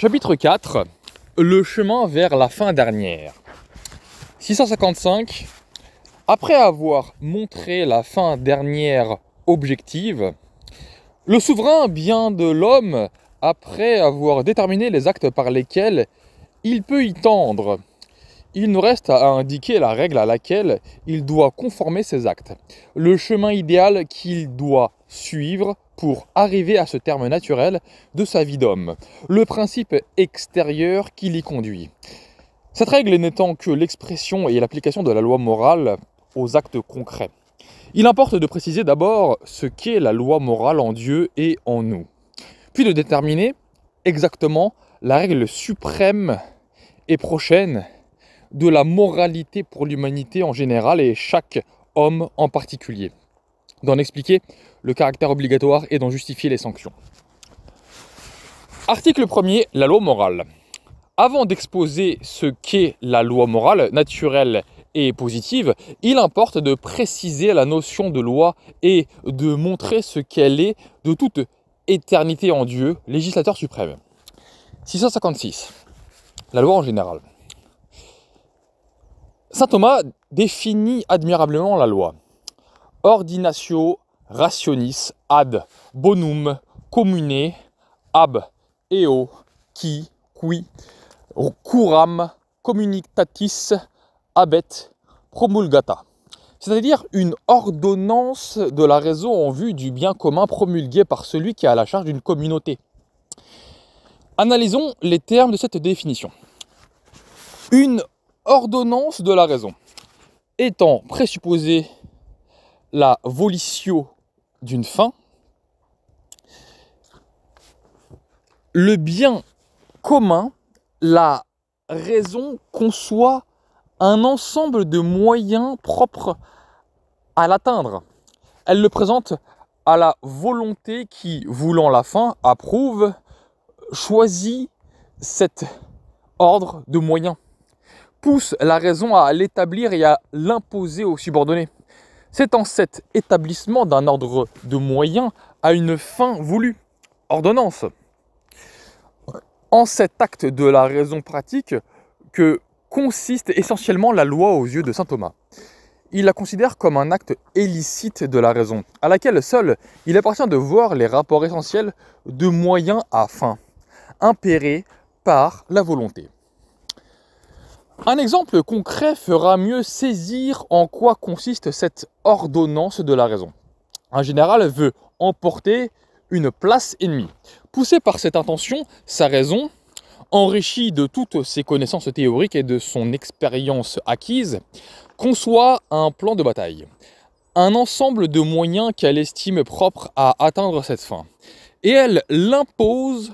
Chapitre 4 Le chemin vers la fin dernière. 655 Après avoir montré la fin dernière objective, le souverain bien de l'homme, après avoir déterminé les actes par lesquels il peut y tendre, il nous reste à indiquer la règle à laquelle il doit conformer ses actes, le chemin idéal qu'il doit suivre pour arriver à ce terme naturel de sa vie d'homme, le principe extérieur qui l'y conduit. Cette règle n'étant que l'expression et l'application de la loi morale aux actes concrets. Il importe de préciser d'abord ce qu'est la loi morale en Dieu et en nous, puis de déterminer exactement la règle suprême et prochaine de la moralité pour l'humanité en général et chaque homme en particulier d'en expliquer le caractère obligatoire et d'en justifier les sanctions. Article 1er, la loi morale. Avant d'exposer ce qu'est la loi morale naturelle et positive, il importe de préciser la notion de loi et de montrer ce qu'elle est de toute éternité en Dieu, législateur suprême. 656. La loi en général. Saint Thomas définit admirablement la loi ordinatio rationis ad bonum commune ab eo qui qui curam communitatis abet promulgata. C'est-à-dire une ordonnance de la raison en vue du bien commun promulgué par celui qui a la charge d'une communauté. Analysons les termes de cette définition. Une ordonnance de la raison étant présupposée la volitio d'une fin, le bien commun, la raison conçoit un ensemble de moyens propres à l'atteindre. Elle le présente à la volonté qui, voulant la fin, approuve, choisit cet ordre de moyens, pousse la raison à l'établir et à l'imposer aux subordonnés. C'est en cet établissement d'un ordre de moyens à une fin voulue, ordonnance. En cet acte de la raison pratique que consiste essentiellement la loi aux yeux de saint Thomas. Il la considère comme un acte illicite de la raison, à laquelle seul il appartient de voir les rapports essentiels de moyens à fin, impérés par la volonté. Un exemple concret fera mieux saisir en quoi consiste cette ordonnance de la raison. Un général veut emporter une place ennemie. Poussé par cette intention, sa raison, enrichie de toutes ses connaissances théoriques et de son expérience acquise, conçoit un plan de bataille, un ensemble de moyens qu'elle estime propre à atteindre cette fin. Et elle l'impose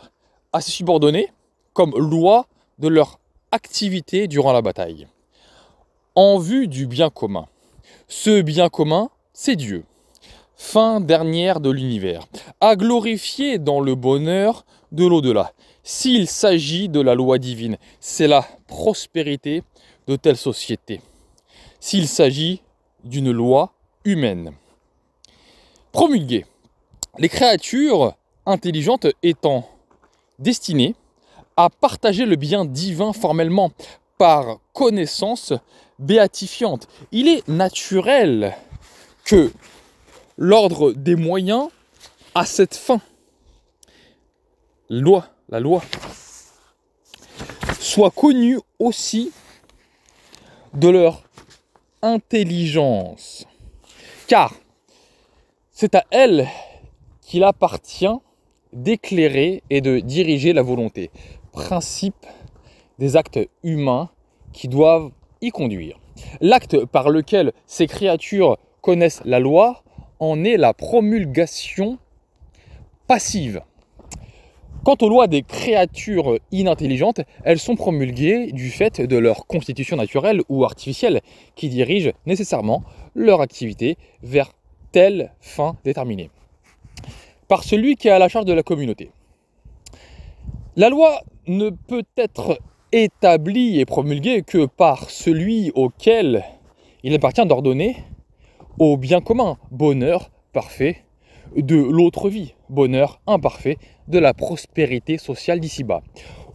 à ses subordonnés comme loi de leur activité durant la bataille, en vue du bien commun. Ce bien commun, c'est Dieu. Fin dernière de l'univers, à glorifier dans le bonheur de l'au-delà, s'il s'agit de la loi divine. C'est la prospérité de telle société, s'il s'agit d'une loi humaine. Promulguer. Les créatures intelligentes étant destinées à partager le bien divin formellement par connaissance béatifiante. Il est naturel que l'ordre des moyens à cette fin. Loi, la loi, soit connu aussi de leur intelligence. Car c'est à elle qu'il appartient d'éclairer et de diriger la volonté principe des actes humains qui doivent y conduire. L'acte par lequel ces créatures connaissent la loi en est la promulgation passive. Quant aux lois des créatures inintelligentes, elles sont promulguées du fait de leur constitution naturelle ou artificielle qui dirige nécessairement leur activité vers telle fin déterminée par celui qui est à la charge de la communauté. La loi ne peut être établie et promulguée que par celui auquel il appartient d'ordonner au bien commun, bonheur parfait de l'autre vie, bonheur imparfait de la prospérité sociale d'ici-bas.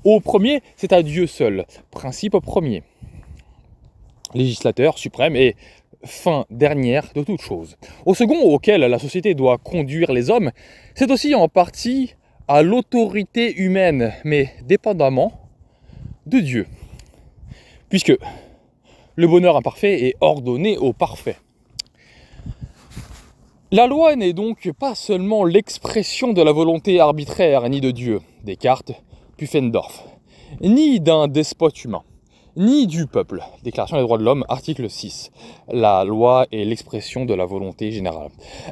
Au premier, c'est à Dieu seul, principe premier, législateur suprême et fin dernière de toute chose. Au second, auquel la société doit conduire les hommes, c'est aussi en partie l'autorité humaine, mais dépendamment de Dieu. Puisque le bonheur imparfait est ordonné au parfait. La loi n'est donc pas seulement l'expression de la volonté arbitraire, ni de Dieu, Descartes, Pufendorf, ni d'un despote humain, ni du peuple. Déclaration des droits de l'homme, article 6. La loi est l'expression de la volonté générale.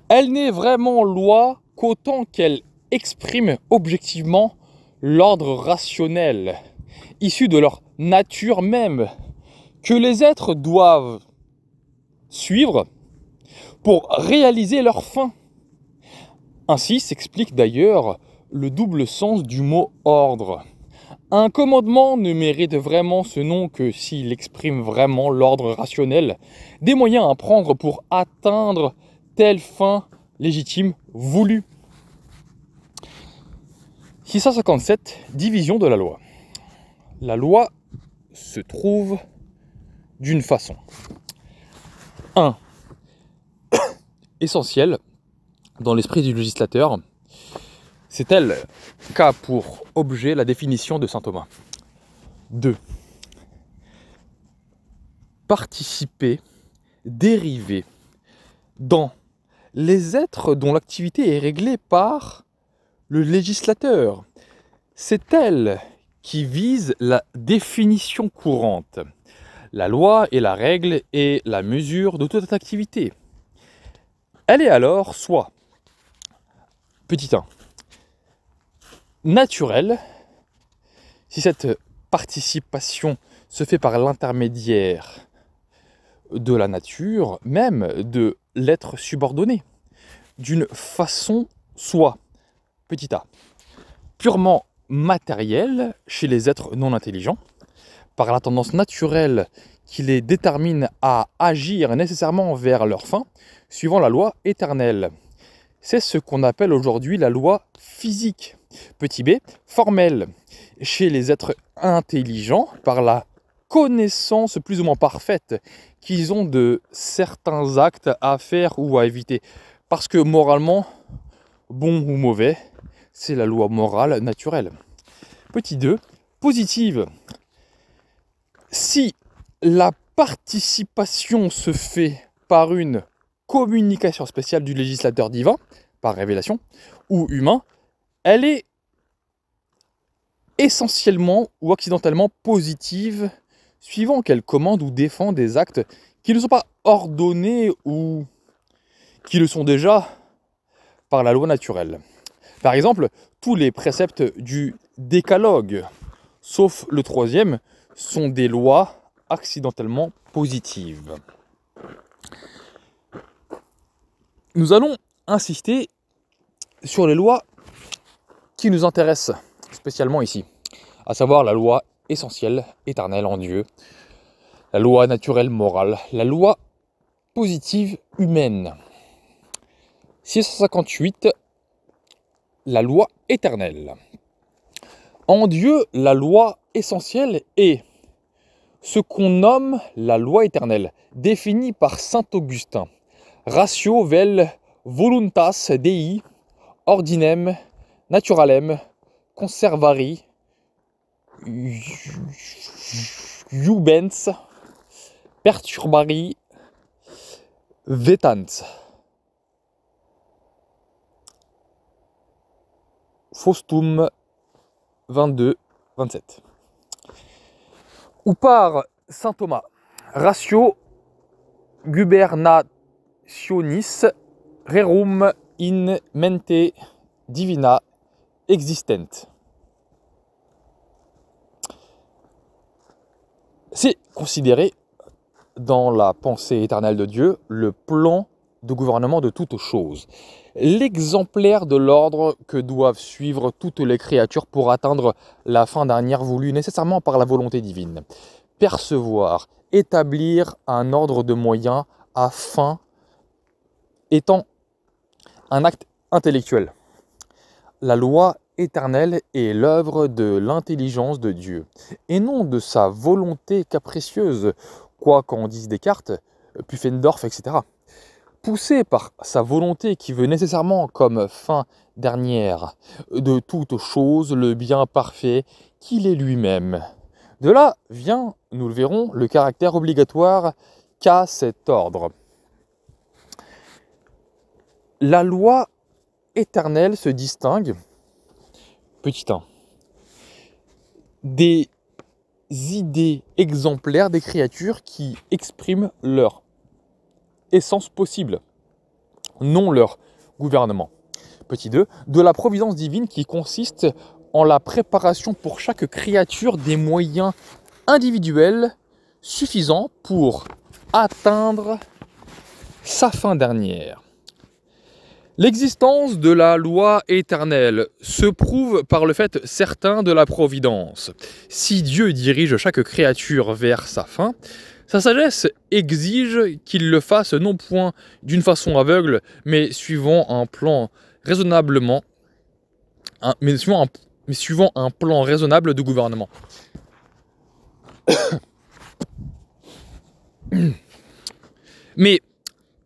Elle n'est vraiment loi qu'autant qu'elle expriment objectivement l'ordre rationnel, issu de leur nature même, que les êtres doivent suivre pour réaliser leur fin. Ainsi s'explique d'ailleurs le double sens du mot ordre. Un commandement ne mérite vraiment ce nom que s'il exprime vraiment l'ordre rationnel, des moyens à prendre pour atteindre telle fin légitime voulue. 657, division de la loi. La loi se trouve d'une façon. 1. Essentielle dans l'esprit du législateur, c'est elle qu'a pour objet la définition de Saint Thomas. 2. Participer, dériver dans les êtres dont l'activité est réglée par le législateur. C'est elle qui vise la définition courante, la loi et la règle et la mesure de toute activité. Elle est alors soit, petit 1, naturelle, si cette participation se fait par l'intermédiaire de la nature, même de l'être subordonné, d'une façon soit petit a, purement matériel chez les êtres non intelligents, par la tendance naturelle qui les détermine à agir nécessairement vers leur fin, suivant la loi éternelle. C'est ce qu'on appelle aujourd'hui la loi physique. Petit b, formelle. Chez les êtres intelligents, par la connaissance plus ou moins parfaite qu'ils ont de certains actes à faire ou à éviter. Parce que moralement, bon ou mauvais, c'est la loi morale naturelle. Petit 2, positive. Si la participation se fait par une communication spéciale du législateur divin, par révélation, ou humain, elle est essentiellement ou accidentellement positive, suivant qu'elle commande ou défend des actes qui ne sont pas ordonnés ou qui le sont déjà par la loi naturelle. Par exemple, tous les préceptes du décalogue, sauf le troisième, sont des lois accidentellement positives. Nous allons insister sur les lois qui nous intéressent spécialement ici, à savoir la loi essentielle, éternelle en Dieu, la loi naturelle morale, la loi positive humaine. 658 la loi éternelle. En Dieu, la loi essentielle est ce qu'on nomme la loi éternelle, définie par saint Augustin. Ratio vel voluntas dei ordinem naturalem conservari jubens perturbari vetans. Faustum 22-27. ou par saint Thomas Ratio gubernationis rerum in mente divina existent. C'est considéré dans la pensée éternelle de Dieu le plan de gouvernement de toutes choses l'exemplaire de l'ordre que doivent suivre toutes les créatures pour atteindre la fin dernière voulue nécessairement par la volonté divine. Percevoir, établir un ordre de moyens afin étant un acte intellectuel. La loi éternelle est l'œuvre de l'intelligence de Dieu, et non de sa volonté capricieuse, quoi qu'en dise Descartes, Pufendorf, etc poussé par sa volonté qui veut nécessairement comme fin dernière de toute chose le bien parfait qu'il est lui-même. De là vient, nous le verrons, le caractère obligatoire qu'a cet ordre. La loi éternelle se distingue, petit 1, des idées exemplaires des créatures qui expriment leur essence possible, non leur gouvernement. Petit 2, de la providence divine qui consiste en la préparation pour chaque créature des moyens individuels suffisants pour atteindre sa fin dernière. L'existence de la loi éternelle se prouve par le fait certain de la providence. Si Dieu dirige chaque créature vers sa fin, sa sagesse exige qu'il le fasse non point d'une façon aveugle, mais suivant un plan raisonnablement, mais suivant un plan raisonnable de gouvernement. mais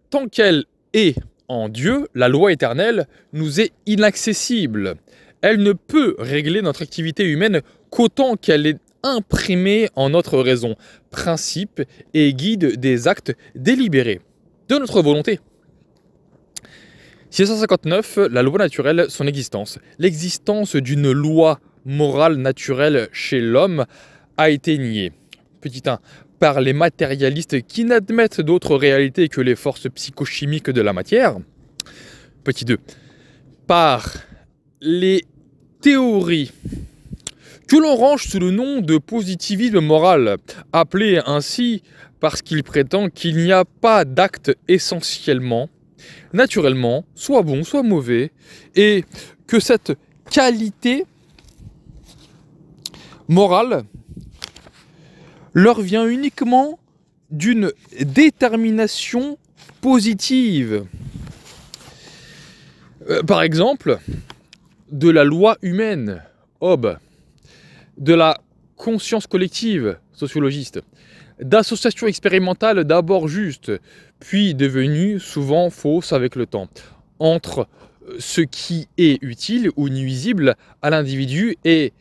tant qu'elle est en Dieu, la loi éternelle nous est inaccessible. Elle ne peut régler notre activité humaine qu'autant qu'elle est imprimé en notre raison, principe et guide des actes délibérés, de notre volonté. 659. La loi naturelle, son existence. L'existence d'une loi morale naturelle chez l'homme a été niée. Petit 1 par les matérialistes qui n'admettent d'autres réalités que les forces psychochimiques de la matière. Petit 2. Par les théories que l'on range sous le nom de positivisme moral, appelé ainsi parce qu'il prétend qu'il n'y a pas d'acte essentiellement, naturellement, soit bon, soit mauvais, et que cette qualité morale leur vient uniquement d'une détermination positive. Euh, par exemple, de la loi humaine, Hobbes de la conscience collective sociologiste, d'associations expérimentales d'abord justes, puis devenues souvent fausses avec le temps, entre euh, ce qui est utile ou nuisible à l'individu et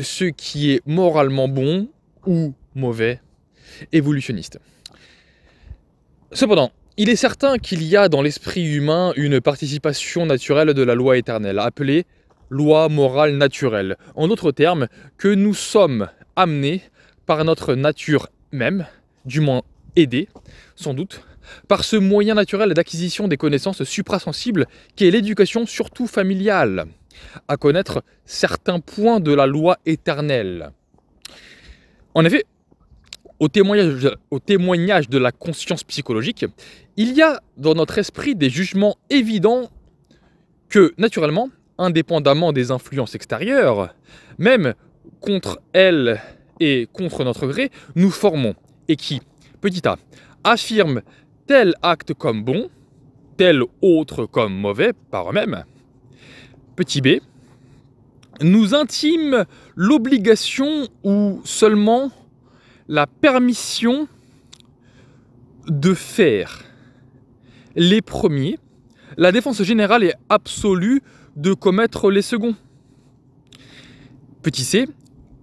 ce qui est moralement bon ou mauvais, évolutionniste. Cependant, il est certain qu'il y a dans l'esprit humain une participation naturelle de la loi éternelle, appelée loi morale naturelle. En d'autres termes, que nous sommes amenés par notre nature même, du moins aidés, sans doute, par ce moyen naturel d'acquisition des connaissances suprasensibles qu'est l'éducation surtout familiale, à connaître certains points de la loi éternelle. En effet, au témoignage, au témoignage, de la conscience psychologique, il y a dans notre esprit des jugements évidents que, naturellement, indépendamment des influences extérieures, même contre elles et contre notre gré, nous formons, et qui, petit a, affirme tel acte comme bon, tel autre comme mauvais par eux-mêmes. Petit b, nous intime l'obligation ou seulement la permission de faire. Les premiers, la défense générale est absolue de commettre les seconds. Petit c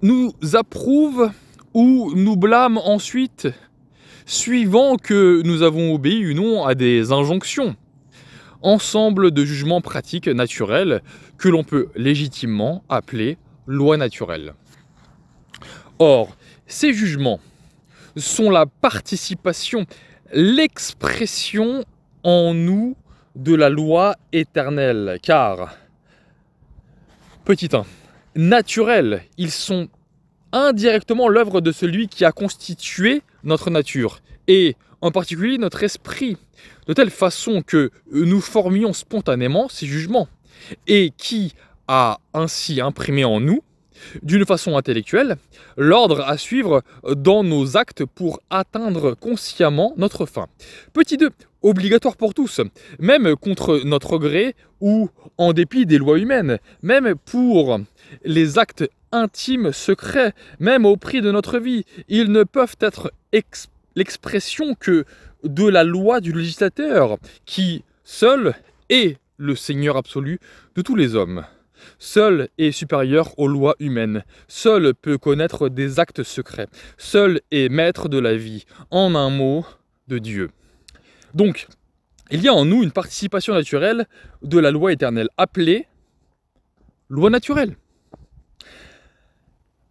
nous approuve ou nous blâme ensuite, suivant que nous avons obéi ou non à des injonctions. Ensemble de jugements pratiques naturels que l'on peut légitimement appeler loi naturelle. Or, ces jugements sont la participation, l'expression en nous de la loi éternelle, car petit 1, Naturel, Ils sont indirectement l'œuvre de celui qui a constitué notre nature et en particulier notre esprit, de telle façon que nous formions spontanément ces jugements et qui a ainsi imprimé en nous d'une façon intellectuelle, l'ordre à suivre dans nos actes pour atteindre consciemment notre fin. Petit 2, obligatoire pour tous, même contre notre gré ou en dépit des lois humaines, même pour les actes intimes, secrets, même au prix de notre vie. Ils ne peuvent être l'expression que de la loi du législateur, qui seul est le Seigneur absolu de tous les hommes. Seul est supérieur aux lois humaines. Seul peut connaître des actes secrets. Seul est maître de la vie. En un mot, de Dieu. Donc, il y a en nous une participation naturelle de la loi éternelle, appelée loi naturelle.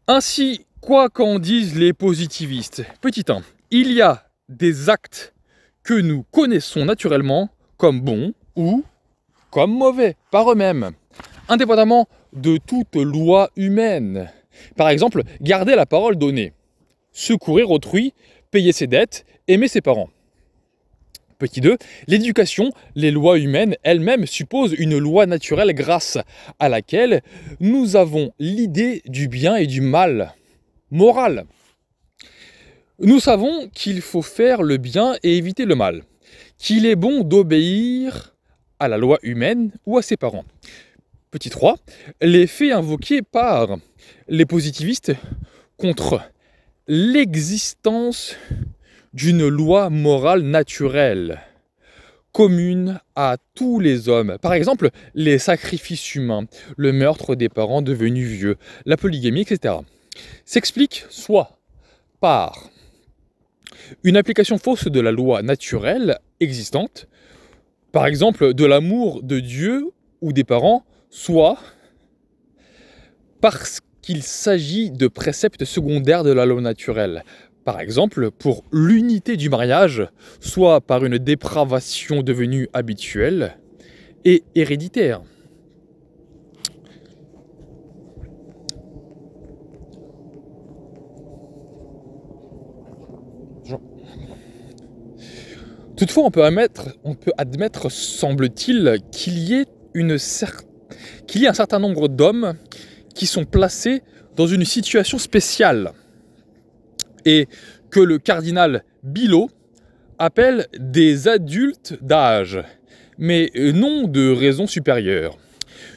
Ainsi, quoi qu'en disent les positivistes Petit 1. Il y a des actes que nous connaissons naturellement comme bons ou comme mauvais par eux-mêmes indépendamment de toute loi humaine. Par exemple, garder la parole donnée, secourir autrui, payer ses dettes, aimer ses parents. Petit 2, l'éducation, les lois humaines elles-mêmes supposent une loi naturelle grâce à laquelle nous avons l'idée du bien et du mal, moral. Nous savons qu'il faut faire le bien et éviter le mal, qu'il est bon d'obéir à la loi humaine ou à ses parents, Petit 3. L'effet invoqué par les positivistes contre l'existence d'une loi morale naturelle commune à tous les hommes. Par exemple, les sacrifices humains, le meurtre des parents devenus vieux, la polygamie, etc. S'explique soit par une application fausse de la loi naturelle existante, par exemple de l'amour de Dieu ou des parents soit parce qu'il s'agit de préceptes secondaires de la loi naturelle. Par exemple, pour l'unité du mariage, soit par une dépravation devenue habituelle et héréditaire. Toutefois, on peut admettre, semble-t-il, qu'il y ait une certaine qu'il y a un certain nombre d'hommes qui sont placés dans une situation spéciale et que le cardinal Bilot appelle des adultes d'âge, mais non de raison supérieure.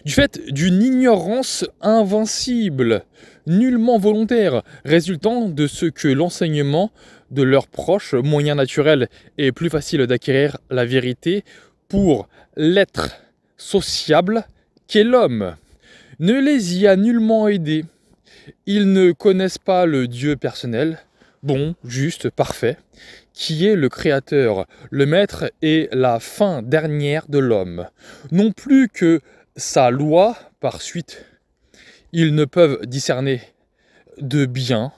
Du fait d'une ignorance invincible, nullement volontaire, résultant de ce que l'enseignement de leurs proches, moyen naturel et plus facile d'acquérir la vérité, pour l'être sociable, qu'est l'homme, ne les y a nullement aidés. Ils ne connaissent pas le Dieu personnel, bon, juste, parfait, qui est le Créateur, le Maître et la fin dernière de l'homme, non plus que sa loi par suite. Ils ne peuvent discerner de bien,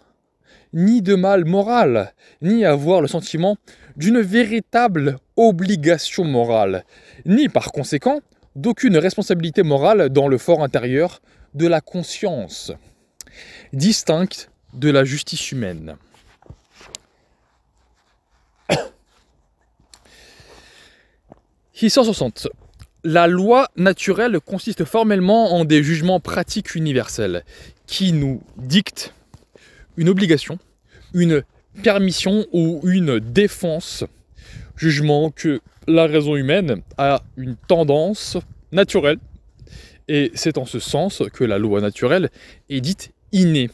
ni de mal moral, ni avoir le sentiment d'une véritable obligation morale, ni par conséquent d'aucune responsabilité morale dans le fort intérieur de la conscience, distincte de la justice humaine. 660 La loi naturelle consiste formellement en des jugements pratiques universels qui nous dictent une obligation, une permission ou une défense, jugement que la raison humaine a une tendance naturelle. Et c'est en ce sens que la loi naturelle est dite innée,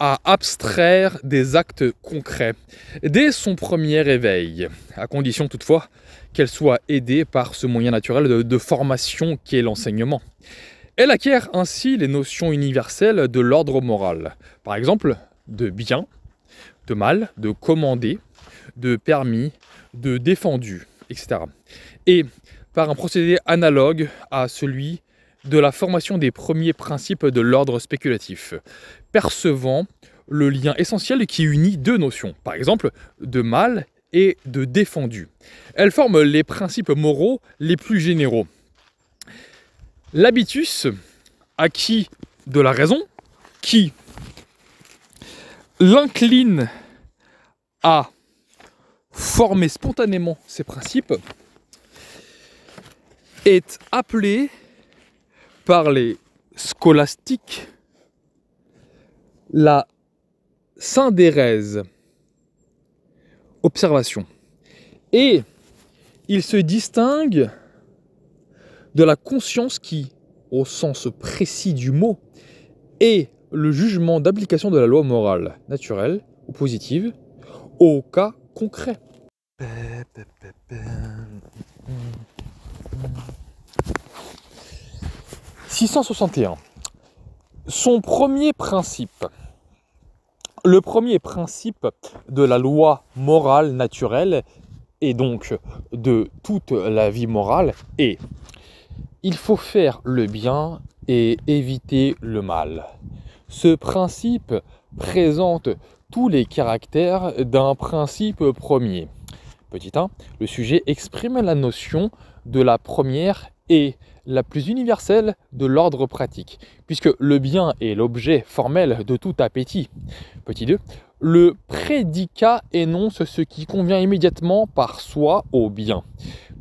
à abstraire des actes concrets dès son premier éveil, à condition toutefois qu'elle soit aidée par ce moyen naturel de, de formation qu'est l'enseignement. Elle acquiert ainsi les notions universelles de l'ordre moral, par exemple de bien, de mal, de commandé, de permis, de défendu etc. Et par un procédé analogue à celui de la formation des premiers principes de l'ordre spéculatif, percevant le lien essentiel qui unit deux notions, par exemple de mal et de défendu. Elles forment les principes moraux les plus généraux. L'habitus acquis de la raison qui l'incline à former spontanément ces principes est appelé par les scolastiques la syndérèse observation. Et il se distingue de la conscience qui, au sens précis du mot, est le jugement d'application de la loi morale, naturelle ou positive, au cas concret. « 661. Son premier principe. Le premier principe de la loi morale naturelle et donc de toute la vie morale est il faut faire le bien et éviter le mal. Ce principe présente les caractères d'un principe premier. Petit 1, le sujet exprime la notion de la première et la plus universelle de l'ordre pratique, puisque le bien est l'objet formel de tout appétit. Petit 2, le prédicat énonce ce qui convient immédiatement par soi au bien.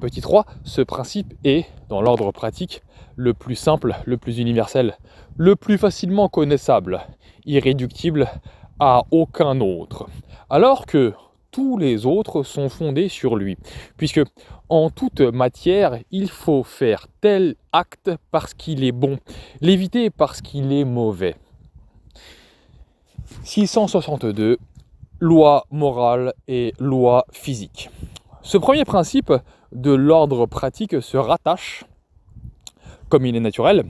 Petit 3, ce principe est, dans l'ordre pratique, le plus simple, le plus universel, le plus facilement connaissable, irréductible à aucun autre, alors que tous les autres sont fondés sur lui, puisque en toute matière, il faut faire tel acte parce qu'il est bon, l'éviter parce qu'il est mauvais. 662, loi morale et loi physique. Ce premier principe de l'ordre pratique se rattache, comme il est naturel,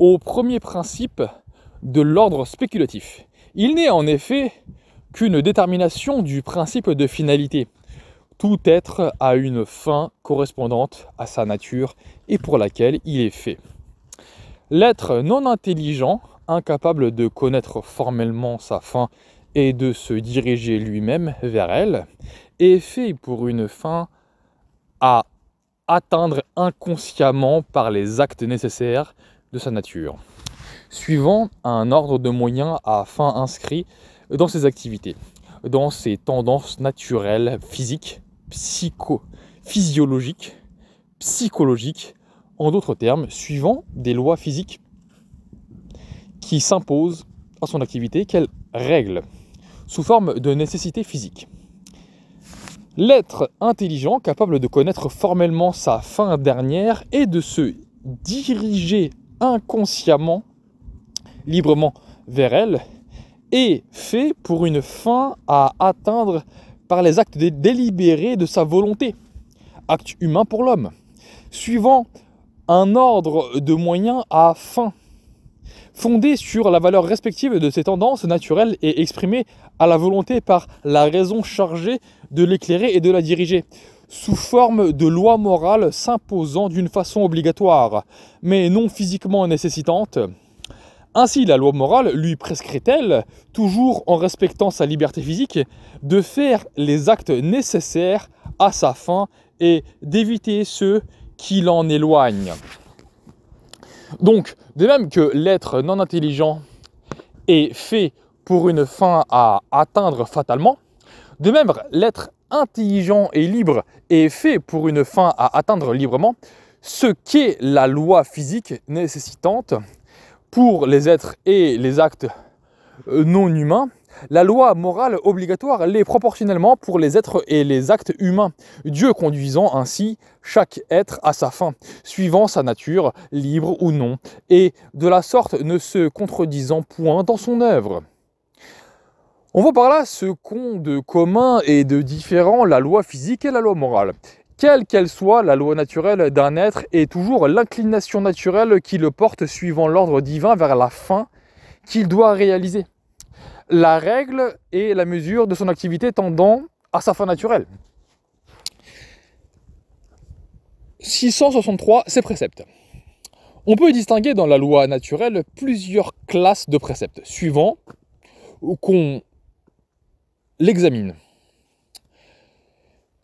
au premier principe de l'ordre spéculatif, il n'est en effet qu'une détermination du principe de finalité. Tout être a une fin correspondante à sa nature et pour laquelle il est fait. L'être non intelligent, incapable de connaître formellement sa fin et de se diriger lui-même vers elle, est fait pour une fin à atteindre inconsciemment par les actes nécessaires de sa nature suivant un ordre de moyens à fin inscrit dans ses activités, dans ses tendances naturelles, physiques, psycho, physiologiques, psychologiques, en d'autres termes, suivant des lois physiques qui s'imposent à son activité, qu'elle règle, sous forme de nécessité physique. L'être intelligent, capable de connaître formellement sa fin dernière et de se diriger inconsciemment librement vers elle, et fait pour une fin à atteindre par les actes délibérés de sa volonté, acte humain pour l'homme, suivant un ordre de moyens à fin, fondé sur la valeur respective de ses tendances naturelles et exprimée à la volonté par la raison chargée de l'éclairer et de la diriger, sous forme de loi morale s'imposant d'une façon obligatoire, mais non physiquement nécessitante, ainsi, la loi morale lui prescrit-elle, toujours en respectant sa liberté physique, de faire les actes nécessaires à sa fin et d'éviter ceux qui l'en éloignent. Donc, de même que l'être non intelligent est fait pour une fin à atteindre fatalement, de même l'être intelligent et libre est fait pour une fin à atteindre librement, ce qu'est la loi physique nécessitante pour les êtres et les actes euh, non humains, la loi morale obligatoire l'est proportionnellement pour les êtres et les actes humains, Dieu conduisant ainsi chaque être à sa fin, suivant sa nature, libre ou non, et de la sorte ne se contredisant point dans son œuvre. On voit par là ce qu'ont de commun et de différent la loi physique et la loi morale quelle qu'elle soit, la loi naturelle d'un être est toujours l'inclination naturelle qui le porte suivant l'ordre divin vers la fin qu'il doit réaliser. La règle est la mesure de son activité tendant à sa fin naturelle. 663, ces préceptes. On peut distinguer dans la loi naturelle plusieurs classes de préceptes, suivant qu'on l'examine.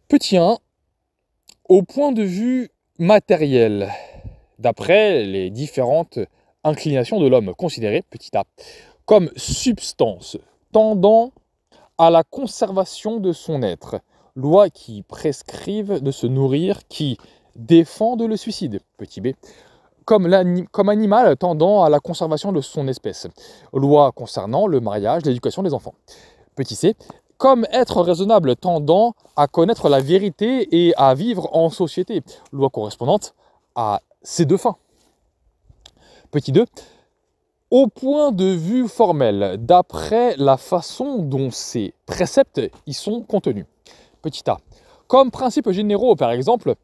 Petit 1, au point de vue matériel, d'après les différentes inclinations de l'homme, considéré petit a comme substance tendant à la conservation de son être, loi qui prescrive de se nourrir, qui défend de le suicide, petit b, comme, comme animal tendant à la conservation de son espèce, loi concernant le mariage, l'éducation des enfants. Petit c, comme être raisonnable tendant à connaître la vérité et à vivre en société. Loi correspondante à ces deux fins. Petit 2. Au point de vue formel, d'après la façon dont ces préceptes y sont contenus. Petit a. Comme principes généraux, par exemple,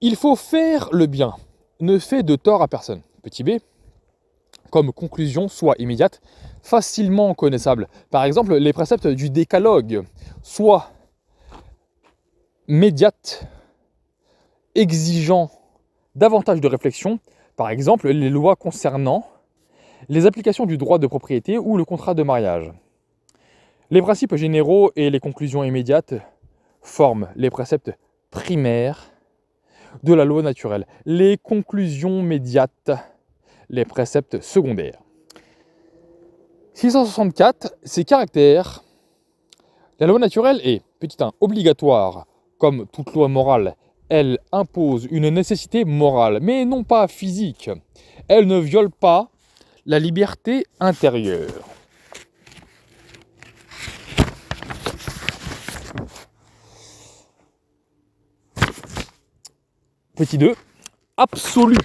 il faut faire le bien, ne fait de tort à personne. Petit b, comme conclusion soit immédiate, facilement connaissable. Par exemple, les préceptes du décalogue, soit médiate, exigeant davantage de réflexion, par exemple les lois concernant les applications du droit de propriété ou le contrat de mariage. Les principes généraux et les conclusions immédiates forment les préceptes primaires de la loi naturelle. Les conclusions médiates les préceptes secondaires. 664, ses caractères. La loi naturelle est, petit 1, obligatoire. Comme toute loi morale, elle impose une nécessité morale, mais non pas physique. Elle ne viole pas la liberté intérieure. Petit 2, absolue.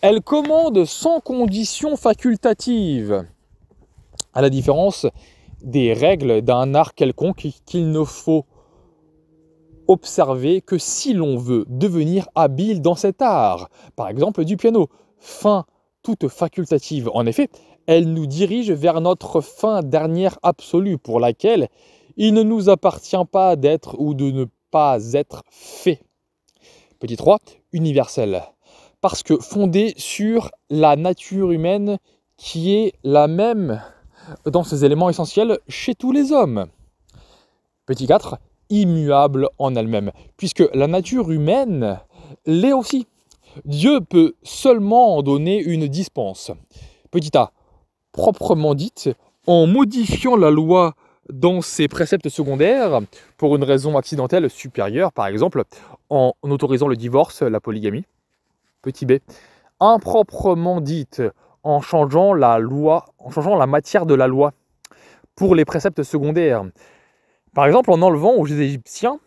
Elle commande sans condition facultative, à la différence des règles d'un art quelconque qu'il ne faut observer que si l'on veut devenir habile dans cet art, par exemple du piano. Fin toute facultative, en effet, elle nous dirige vers notre fin dernière absolue pour laquelle il ne nous appartient pas d'être ou de ne pas être fait. Petit 3, universel parce que fondée sur la nature humaine qui est la même dans ses éléments essentiels chez tous les hommes. Petit 4, immuable en elle-même, puisque la nature humaine l'est aussi. Dieu peut seulement en donner une dispense. Petit a, proprement dite, en modifiant la loi dans ses préceptes secondaires pour une raison accidentelle supérieure, par exemple en autorisant le divorce, la polygamie, petit b, improprement dite en changeant la loi, en changeant la matière de la loi pour les préceptes secondaires. Par exemple, en enlevant aux Égyptiens,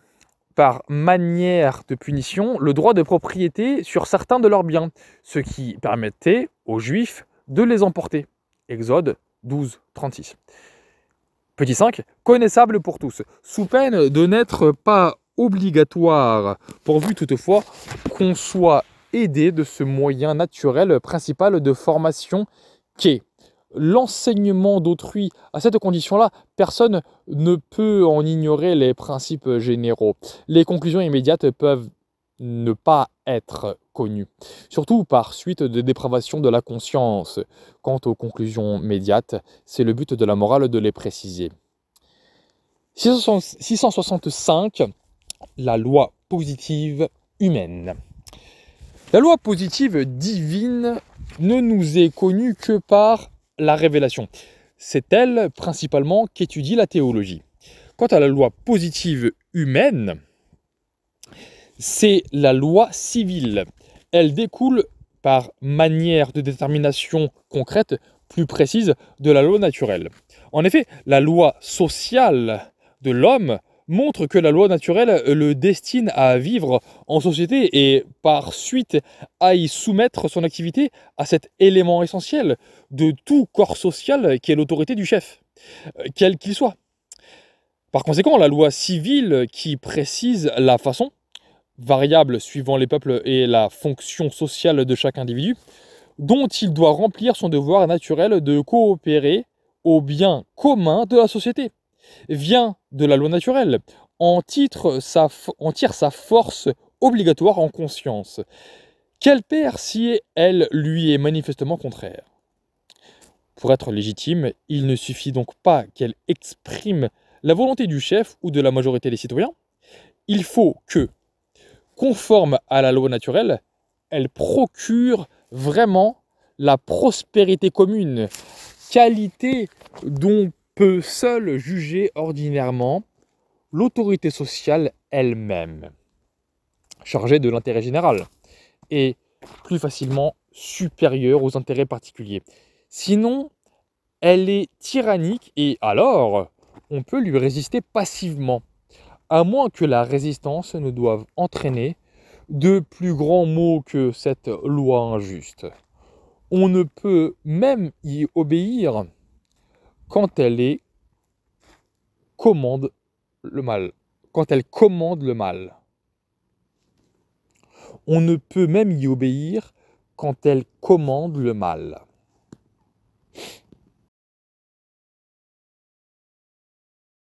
par manière de punition, le droit de propriété sur certains de leurs biens, ce qui permettait aux Juifs de les emporter. Exode 12, 36. Petit 5, connaissable pour tous, sous peine de n'être pas obligatoire, pourvu toutefois qu'on soit aider de ce moyen naturel principal de formation qu'est l'enseignement d'autrui. À cette condition-là, personne ne peut en ignorer les principes généraux. Les conclusions immédiates peuvent ne pas être connues, surtout par suite de dépravation de la conscience. Quant aux conclusions médiates, c'est le but de la morale de les préciser. 665, la loi positive humaine. La loi positive divine ne nous est connue que par la révélation. C'est elle principalement qu'étudie la théologie. Quant à la loi positive humaine, c'est la loi civile. Elle découle par manière de détermination concrète plus précise de la loi naturelle. En effet, la loi sociale de l'homme montre que la loi naturelle le destine à vivre en société et par suite à y soumettre son activité à cet élément essentiel de tout corps social qui est l'autorité du chef, euh, quel qu'il soit. Par conséquent, la loi civile qui précise la façon, variable suivant les peuples et la fonction sociale de chaque individu, dont il doit remplir son devoir naturel de coopérer au bien commun de la société vient de la loi naturelle, en, titre, tire sa force obligatoire en conscience. Quelle père si elle lui est manifestement contraire Pour être légitime, il ne suffit donc pas qu'elle exprime la volonté du chef ou de la majorité des citoyens, il faut que, conforme à la loi naturelle, elle procure vraiment la prospérité commune, qualité dont peut seul juger ordinairement l'autorité sociale elle-même, chargée de l'intérêt général, et plus facilement supérieure aux intérêts particuliers. Sinon, elle est tyrannique et alors on peut lui résister passivement, à moins que la résistance ne doive entraîner de plus grands maux que cette loi injuste. On ne peut même y obéir quand elle commande le mal, quand elle commande le mal. On ne peut même y obéir quand elle commande le mal.